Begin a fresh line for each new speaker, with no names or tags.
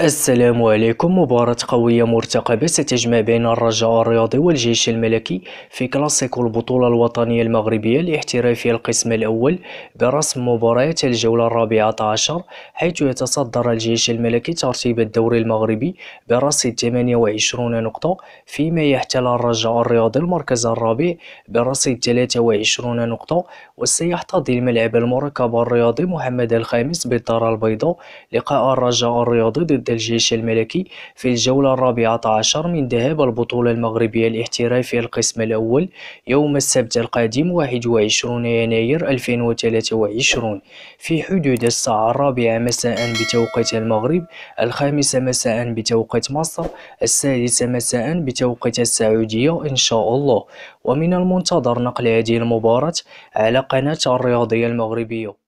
السلام عليكم مباراة قوية مرتقبة ستجمع بين الرجاء الرياضي والجيش الملكي في كلاسيكو البطولة الوطنية المغربية الاحترافية القسم الأول برسم مباريات الجولة الرابعة عشر حيث يتصدر الجيش الملكي ترتيب الدوري المغربي برصيد 28 نقطة فيما يحتل الرجاء الرياضي المركز الرابع برصيد 23 نقطة وسيحتضن الملعب المركب الرياضي محمد الخامس بالدار البيضاء لقاء الرجاء الرياضي ضد الجيش الملكي في الجولة الرابعة عشر من ذهاب البطولة المغربية الاحترافية القسم الأول يوم السبت القادم 21 يناير 2023 في حدود الساعة الرابعة مساء بتوقيت المغرب الخامسة مساء بتوقيت مصر السادسة مساء بتوقيت السعودية إن شاء الله ومن المنتظر نقل هذه المباراة على قناة الرياضية المغربية